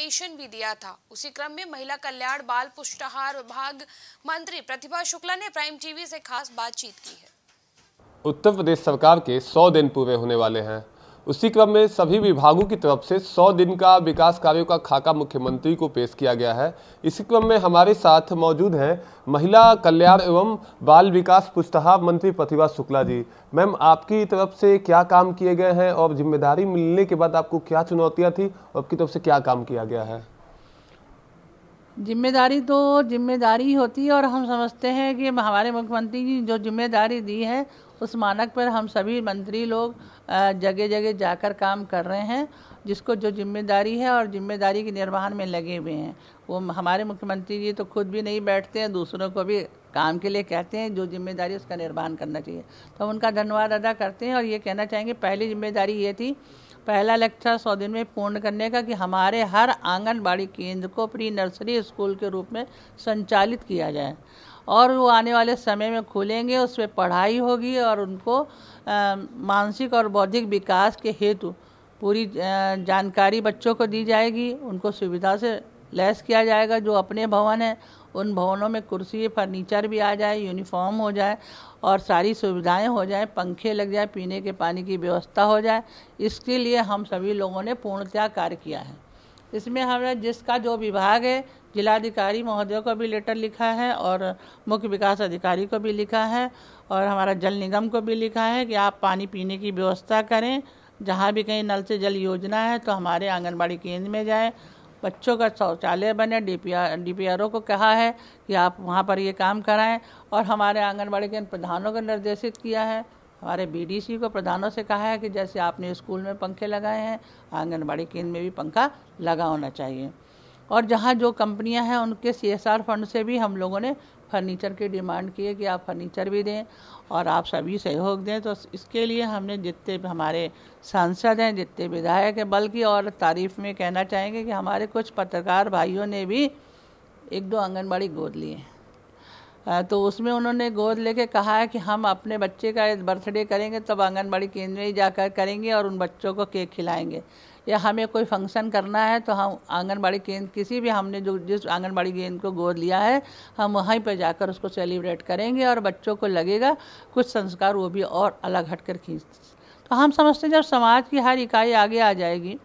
station भी दिया था उसी क्रम में महिला कल्याण बाल पुष्टाहार विभाग मंत्री प्रतिभा शुक्ला ने प्राइम टीवी से खास बातचीत की है उत्तर प्रदेश सरकार के 100 दिन पूरे होने वाले हैं उसी क्रम में सभी विभागों की तरफ से 100 दिन का विकास कार्यों का खाका मुख्यमंत्री को पेश किया गया है इसी क्रम में हमारे साथ मौजूद हैं महिला कल्याण एवं बाल विकास पुस्तहा मंत्री प्रतिभा शुक्ला जी मैम आपकी तरफ से क्या काम किए गए हैं और जिम्मेदारी मिलने के बाद आपको क्या चुनौतियाँ थी और आपकी तरफ से क्या काम किया गया है जिम्मेदारी तो जिम्मेदारी होती है और हम समझते हैं कि हमारे मुख्यमंत्री जी जो जिम्मेदारी दी है उस मानक पर हम सभी मंत्री लोग जगह जगह जाकर काम कर रहे हैं जिसको जो जिम्मेदारी है और जिम्मेदारी के निर्वहन में लगे हुए हैं वो हमारे मुख्यमंत्री जी तो खुद भी नहीं बैठते हैं दूसरों को भी काम के लिए कहते हैं जो जिम्मेदारी उसका निर्वहन करना चाहिए तो हम उनका धन्यवाद अदा करते हैं और ये कहना चाहेंगे पहली जिम्मेदारी ये थी पहला लेक्चर सौ दिन में पूर्ण करने का कि हमारे हर आंगनबाड़ी केंद्र को प्री नर्सरी स्कूल के रूप में संचालित किया जाए और वो आने वाले समय में खुलेंगे उस पर पढ़ाई होगी और उनको मानसिक और बौद्धिक विकास के हेतु पूरी जानकारी बच्चों को दी जाएगी उनको सुविधा से लेस किया जाएगा जो अपने भवन हैं उन भवनों में कुर्सी फर्नीचर भी आ जाए यूनिफॉर्म हो जाए और सारी सुविधाएं हो जाए पंखे लग जाए पीने के पानी की व्यवस्था हो जाए इसके लिए हम सभी लोगों ने पूर्णतया कार्य किया है इसमें हमने जिसका जो विभाग है जिलाधिकारी महोदय को भी लेटर लिखा है और मुख्य विकास अधिकारी को भी लिखा है और हमारा जल निगम को भी लिखा है कि आप पानी पीने की व्यवस्था करें जहाँ भी कहीं नल से जल योजना है तो हमारे आंगनबाड़ी केंद्र में जाएँ बच्चों का शौचालय बने डी पी को कहा है कि आप वहाँ पर ये काम कराएं और हमारे आंगनबाड़ी के प्रधानों को निर्देशित किया है हमारे बीडीसी को प्रधानों से कहा है कि जैसे आपने स्कूल में पंखे लगाए हैं आंगनबाड़ी केंद्र में भी पंखा लगा होना चाहिए और जहाँ जो कंपनियाँ हैं उनके सी फंड से भी हम लोगों ने फर्नीचर की डिमांड की है कि आप फर्नीचर भी दें और आप सभी सहयोग दें तो इसके लिए हमने जितने हमारे सांसद हैं जितने विधायक हैं बल्कि और तारीफ में कहना चाहेंगे कि हमारे कुछ पत्रकार भाइयों ने भी एक दो आंगनबाड़ी गोद लिए हैं तो उसमें उन्होंने गोद लेके कहा है कि हम अपने बच्चे का बर्थडे करेंगे तब आंगनबाड़ी केंद्र में ही जाकर करेंगे और उन बच्चों को केक खिलाएंगे या हमें कोई फंक्शन करना है तो हम आंगनबाड़ी केंद्र किसी भी हमने जो जिस आंगनबाड़ी केंद्र को गोद लिया है हम वहीं पर जाकर उसको सेलिब्रेट करेंगे और बच्चों को लगेगा कुछ संस्कार वो भी और अलग हट कर खींच तो हम समझते जब समाज की हर इकाई आगे आ जाएगी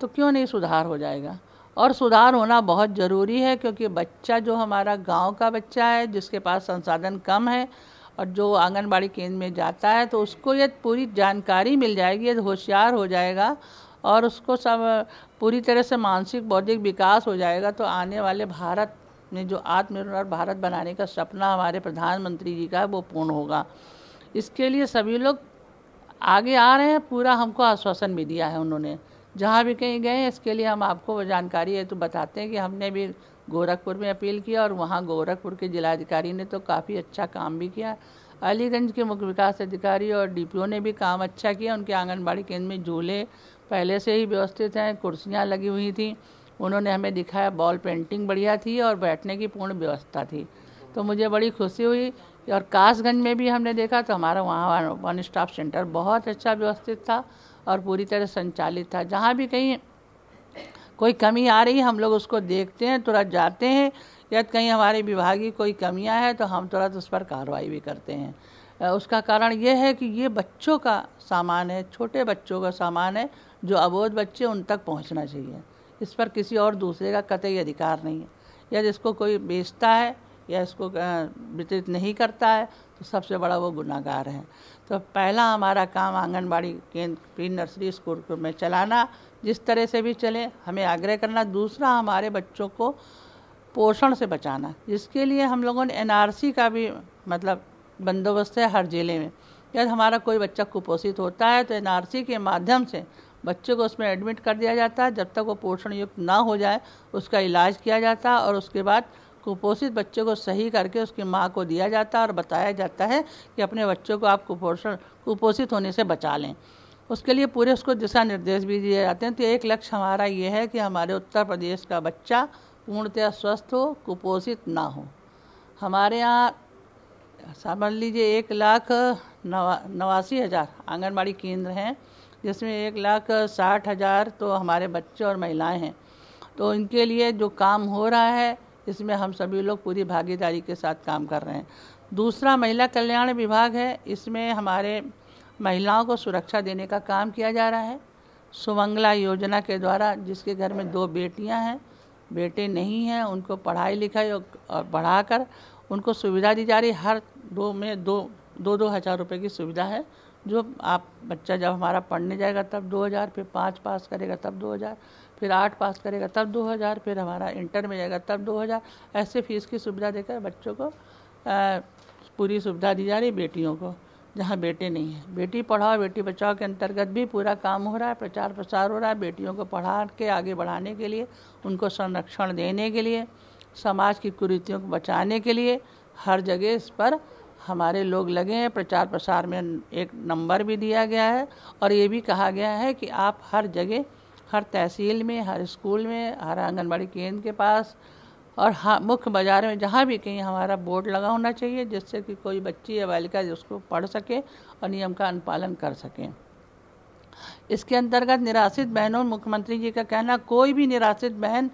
तो क्यों नहीं सुधार हो जाएगा और सुधार होना बहुत ज़रूरी है क्योंकि बच्चा जो हमारा गांव का बच्चा है जिसके पास संसाधन कम है और जो आंगनबाड़ी केंद्र में जाता है तो उसको ये पूरी जानकारी मिल जाएगी होशियार हो जाएगा और उसको सब पूरी तरह से मानसिक बौद्धिक विकास हो जाएगा तो आने वाले भारत में जो आत्मनिर्भर भारत बनाने का सपना हमारे प्रधानमंत्री जी का है वो पूर्ण होगा इसके लिए सभी लोग आगे आ रहे हैं पूरा हमको आश्वासन भी दिया है उन्होंने जहाँ भी कहीं गए इसके लिए हम आपको वो जानकारी है तो बताते हैं कि हमने भी गोरखपुर में अपील किया और वहाँ गोरखपुर के जिलाधिकारी ने तो काफ़ी अच्छा काम भी किया अलीगंज के मुख्य विकास अधिकारी और डीपीओ ने भी काम अच्छा किया उनके आंगनबाड़ी केंद्र में झूले पहले से ही व्यवस्थित हैं कुर्सियाँ लगी हुई थी उन्होंने हमें दिखाया बॉल पेंटिंग बढ़िया थी और बैठने की पूर्ण व्यवस्था थी तो मुझे बड़ी खुशी हुई और कासगंज में भी हमने देखा तो हमारा वहाँ वन स्टॉप सेंटर बहुत अच्छा व्यवस्थित था और पूरी तरह संचालित था जहाँ भी कहीं कोई कमी आ रही हम लोग उसको देखते हैं तुरंत जाते हैं या कहीं हमारे विभागीय कोई कमियाँ हैं तो हम तुरंत उस पर कार्रवाई भी करते हैं उसका कारण यह है कि ये बच्चों का सामान है छोटे बच्चों का सामान है जो अबोध बच्चे उन तक पहुंचना चाहिए इस पर किसी और दूसरे का कतई अधिकार नहीं है या जिसको कोई बेचता है या इसको वितरित नहीं करता है तो सबसे बड़ा वो गुनागार है तो पहला हमारा काम आंगनबाड़ी केंद्र प्री नर्सरी स्कूल में चलाना जिस तरह से भी चले हमें आग्रह करना दूसरा हमारे बच्चों को पोषण से बचाना जिसके लिए हम लोगों ने एन का भी मतलब बंदोबस्त है हर ज़िले में यदि हमारा कोई बच्चा कुपोषित होता है तो एन के माध्यम से बच्चे को उसमें एडमिट कर दिया जाता है जब तक वो पोषण युक्त ना हो जाए उसका इलाज किया जाता है और उसके बाद कुपोषित बच्चे को सही करके उसकी माँ को दिया जाता है और बताया जाता है कि अपने बच्चों को आप कुपोषण कुपोषित होने से बचा लें उसके लिए पूरे उसको दिशा निर्देश भी दिए जाते हैं तो एक लक्ष्य हमारा ये है कि हमारे उत्तर प्रदेश का बच्चा पूर्णतया स्वस्थ हो कुपोषित ना हो हमारे यहाँ समझ लीजिए एक लाख नवा नवासी हज़ार आंगनबाड़ी केंद्र हैं जिसमें एक लाख साठ हज़ार तो हमारे बच्चे और महिलाएं हैं तो इनके लिए जो काम हो रहा है इसमें हम सभी लोग पूरी भागीदारी के साथ काम कर रहे हैं दूसरा महिला कल्याण विभाग है इसमें हमारे महिलाओं को सुरक्षा देने का काम किया जा रहा है सुमंगला योजना के द्वारा जिसके घर में दो बेटियां हैं बेटे नहीं हैं उनको पढ़ाई लिखाई और बढ़ाकर उनको सुविधा दी जा रही हर दो में दो दो दो हज़ार रुपये की सुविधा है जो आप बच्चा जब हमारा पढ़ने जाएगा तब 2000 फिर पाँच पास करेगा तब 2000 फिर आठ पास करेगा तब 2000 फिर हमारा इंटर में जाएगा तब 2000 ऐसे फीस की सुविधा देकर बच्चों को आ, पूरी सुविधा दी जा रही बेटियों को जहाँ बेटे नहीं हैं बेटी पढ़ाओ बेटी बचाओ के अंतर्गत भी पूरा काम हो रहा है प्रचार प्रसार हो रहा है बेटियों को पढ़ा के आगे बढ़ाने के लिए उनको संरक्षण देने के लिए समाज की कुरीतियों को बचाने के लिए हर जगह इस पर हमारे लोग लगे हैं प्रचार प्रसार में एक नंबर भी दिया गया है और ये भी कहा गया है कि आप हर जगह हर तहसील में हर स्कूल में हर आंगनबाड़ी केंद्र के पास और हाँ मुख्य बाज़ार में जहाँ भी कहीं हमारा बोर्ड लगा होना चाहिए जिससे कि कोई बच्ची या बालिका जिसको पढ़ सके और नियम का अनुपालन कर सकें इसके अंतर्गत निराश्रित बहनों मुख्यमंत्री जी का कहना कोई भी निराश्रित बहन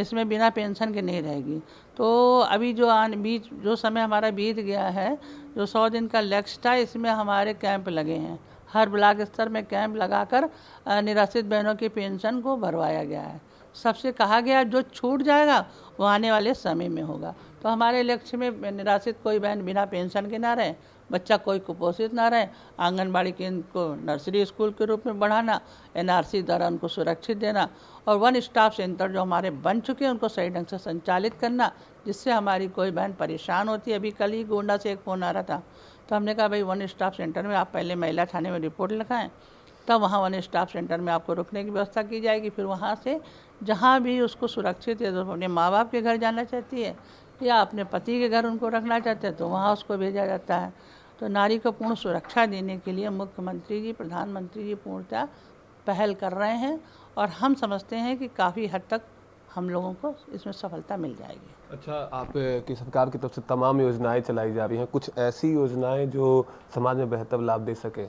इसमें बिना पेंशन के नहीं रहेगी तो अभी जो आन बीच जो समय हमारा बीत गया है जो सौ दिन का लक्ष्य था इसमें हमारे कैंप लगे हैं हर ब्लॉक स्तर में कैंप लगाकर निराश्रित बहनों की पेंशन को भरवाया गया है सबसे कहा गया जो छूट जाएगा वो आने वाले समय में होगा तो हमारे लक्ष्य में निराश्रित कोई बहन बिना पेंशन के ना रहे बच्चा कोई कुपोषित ना रहे आंगनबाड़ी केंद्र को नर्सरी स्कूल के रूप में बढ़ाना एनआरसी द्वारा उनको सुरक्षित देना और वन स्टाफ सेंटर जो हमारे बन चुके हैं उनको सही ढंग से संचालित करना जिससे हमारी कोई बहन परेशान होती है अभी कल ही गोंडा से एक फ़ोन आ रहा था तो हमने कहा भाई वन स्टाफ सेंटर में आप पहले महिला थाने में रिपोर्ट लिखाएं तब वहाँ वन स्टाफ सेंटर में आपको रुकने की व्यवस्था की जाएगी फिर वहाँ से जहाँ भी उसको सुरक्षित है तो अपने माँ बाप के घर जाना चाहती है या अपने पति के घर उनको रखना चाहते हैं तो वहाँ उसको भेजा जाता है तो नारी को पूर्ण सुरक्षा देने के लिए मुख्यमंत्री जी प्रधानमंत्री जी पूर्णतः पहल कर रहे हैं और हम समझते हैं कि काफ़ी हद तक हम लोगों को इसमें सफलता मिल जाएगी अच्छा आप की सरकार की तरफ से तमाम योजनाएं चलाई जा रही हैं कुछ ऐसी योजनाएं जो समाज में बेहतर लाभ दे सके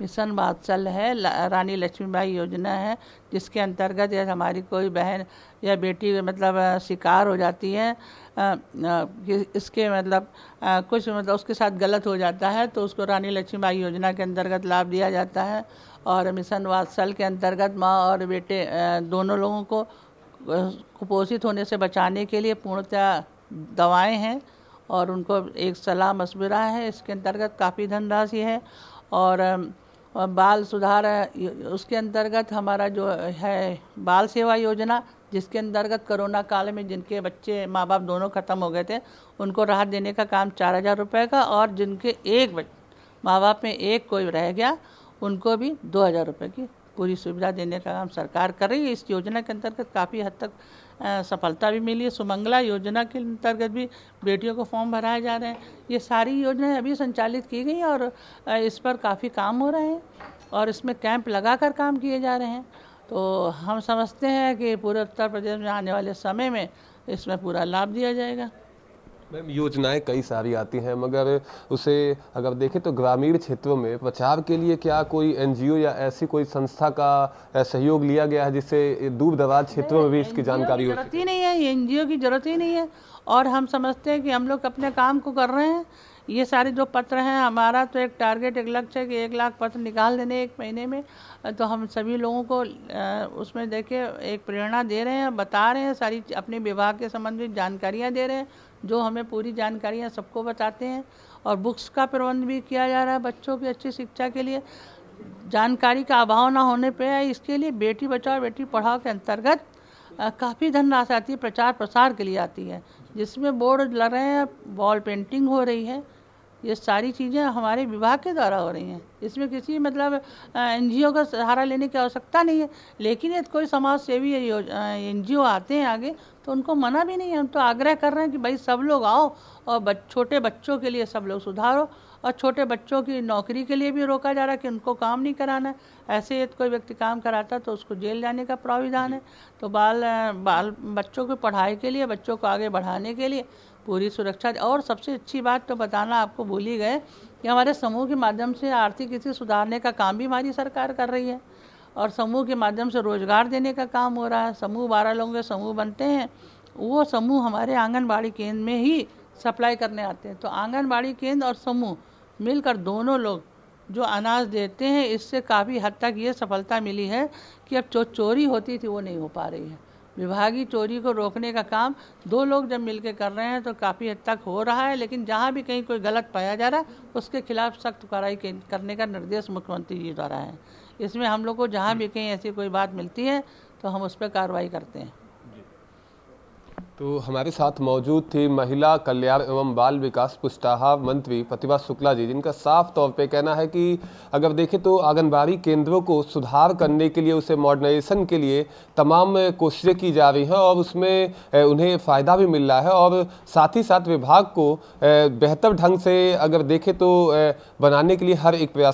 मिशन वात्सल है रानी लक्ष्मीबाई योजना है जिसके अंतर्गत यदि हमारी कोई बहन या बेटी मतलब शिकार हो जाती है इसके मतलब कुछ मतलब उसके साथ गलत हो जाता है तो उसको रानी लक्ष्मीबाई योजना के अंतर्गत लाभ दिया जाता है और मिशन वात्सल के अंतर्गत माँ और बेटे दोनों लोगों को कुपोषित होने से बचाने के लिए पूर्णतः दवाएं हैं और उनको एक सलाह मशवरा है इसके अंतर्गत काफ़ी धनराशि है और बाल सुधार उसके अंतर्गत हमारा जो है बाल सेवा योजना जिसके अंतर्गत कोरोना काल में जिनके बच्चे माँ बाप दोनों ख़त्म हो गए थे उनको राहत देने का काम चार हज़ार रुपये का और जिनके एक माँ बाप में एक कोई रह गया उनको भी दो हज़ार रुपये की पूरी सुविधा देने का काम सरकार कर रही है इस योजना के अंतर्गत काफ़ी हद तक सफलता भी मिली है सुमंगला योजना के अंतर्गत भी बेटियों को फॉर्म भराए जा रहे हैं ये सारी योजनाएं अभी संचालित की गई और इस पर काफ़ी काम हो रहे हैं और इसमें कैंप लगाकर काम किए जा रहे हैं तो हम समझते हैं कि पूरे उत्तर प्रदेश में आने वाले समय में इसमें पूरा लाभ दिया जाएगा मैम योजनाएं कई सारी आती हैं मगर उसे अगर देखें तो ग्रामीण क्षेत्रों में प्रचार के लिए क्या कोई एनजीओ या ऐसी कोई संस्था का सहयोग लिया गया है जिससे दूर दराज क्षेत्रों में भी इसकी जानकारी हो जरूरत ही नहीं है एनजीओ की जरूरत ही नहीं है और हम समझते हैं कि हम लोग अपने काम को कर रहे हैं ये सारे जो पत्र हैं हमारा तो एक टारगेट एक लक्ष्य है कि एक लाख पत्र निकाल देने एक महीने में तो हम सभी लोगों को उसमें देखे एक प्रेरणा दे रहे हैं बता रहे हैं सारी अपने विभाग के संबंधित जानकारियाँ दे रहे हैं जो हमें पूरी जानकारियाँ सबको बताते हैं और बुक्स का प्रबंध भी किया जा रहा है बच्चों की अच्छी शिक्षा के लिए जानकारी का अभाव ना होने पर इसके लिए बेटी बचाओ बेटी पढ़ाओ के अंतर्गत काफ़ी धनराशि आती है प्रचार प्रसार के लिए आती है जिसमें बोर्ड लग रहे हैं वॉल पेंटिंग हो रही है ये सारी चीज़ें हमारे विभाग के द्वारा हो रही हैं इसमें किसी मतलब एन का सहारा लेने की आवश्यकता नहीं है लेकिन यदि कोई समाज सेवी एन आते हैं आगे तो उनको मना भी नहीं है हम तो आग्रह कर रहे हैं कि भाई सब लोग आओ और छोटे बच्चों के लिए सब लोग सुधारो और छोटे बच्चों की नौकरी के लिए भी रोका जा रहा है कि उनको काम नहीं कराना ऐसे यदि कोई व्यक्ति काम कराता तो उसको जेल जाने का प्राविधान है तो बाल बाल बच्चों को पढ़ाई के लिए बच्चों को आगे बढ़ाने के लिए पूरी सुरक्षा और सबसे अच्छी बात तो बताना आपको भूल ही गए कि हमारे समूह के माध्यम से आर्थिक स्थिति सुधारने का काम भी हमारी सरकार कर रही है और समूह के माध्यम से रोजगार देने का काम हो रहा है समूह बारह लोगों के समूह बनते हैं वो समूह हमारे आंगनबाड़ी केंद्र में ही सप्लाई करने आते हैं तो आंगनबाड़ी केंद्र और समूह मिलकर दोनों लोग जो अनाज देते हैं इससे काफ़ी हद तक ये सफलता मिली है कि अब जो चोरी होती थी वो नहीं हो पा रही है विभागीय चोरी को रोकने का काम दो लोग जब मिलकर कर रहे हैं तो काफ़ी हद तक हो रहा है लेकिन जहाँ भी कहीं कोई गलत पाया जा रहा है उसके खिलाफ सख्त कार्रवाई करने का निर्देश मुख्यमंत्री जी द्वारा है इसमें हम लोग को जहाँ भी कहीं ऐसी कोई बात मिलती है तो हम उस पर कार्रवाई करते हैं तो हमारे साथ मौजूद थी महिला कल्याण एवं बाल विकास पुष्टाहा मंत्री प्रतिभा शुक्ला जी जिनका साफ तौर पे कहना है कि अगर देखें तो आंगनबाड़ी केंद्रों को सुधार करने के लिए उसे मॉडर्नाइजेशन के लिए तमाम कोशिशें की जा रही हैं और उसमें उन्हें फ़ायदा भी मिल रहा है और साथ ही साथ विभाग को बेहतर ढंग से अगर देखें तो बनाने के लिए हर एक प्रयास